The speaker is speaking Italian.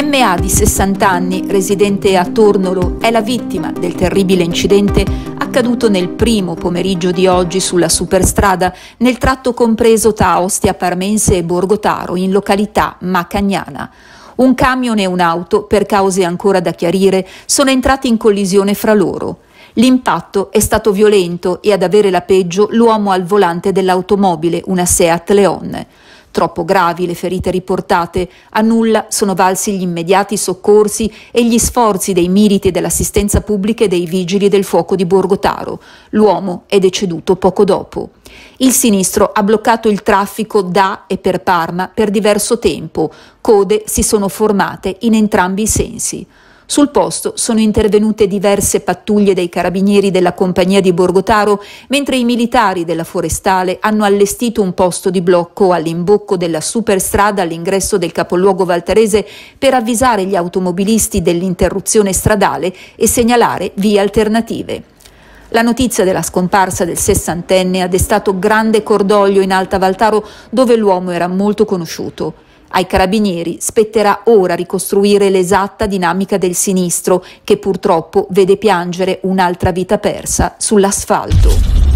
MA di 60 anni, residente a Tornolo, è la vittima del terribile incidente accaduto nel primo pomeriggio di oggi sulla superstrada, nel tratto compreso tra Ostia Parmense e Borgotaro, in località Macagnana. Un camion e un'auto, per cause ancora da chiarire, sono entrati in collisione fra loro. L'impatto è stato violento e ad avere la peggio l'uomo al volante dell'automobile, una Seat Leon troppo gravi le ferite riportate, a nulla sono valsi gli immediati soccorsi e gli sforzi dei militi dell'assistenza pubblica e dei vigili del fuoco di Borgotaro. L'uomo è deceduto poco dopo. Il sinistro ha bloccato il traffico da e per Parma per diverso tempo, code si sono formate in entrambi i sensi. Sul posto sono intervenute diverse pattuglie dei carabinieri della compagnia di Borgotaro, mentre i militari della forestale hanno allestito un posto di blocco all'imbocco della superstrada all'ingresso del capoluogo valtarese per avvisare gli automobilisti dell'interruzione stradale e segnalare vie alternative. La notizia della scomparsa del sessantenne ha destato grande cordoglio in Alta Valtaro, dove l'uomo era molto conosciuto. Ai carabinieri spetterà ora ricostruire l'esatta dinamica del sinistro, che purtroppo vede piangere un'altra vita persa sull'asfalto.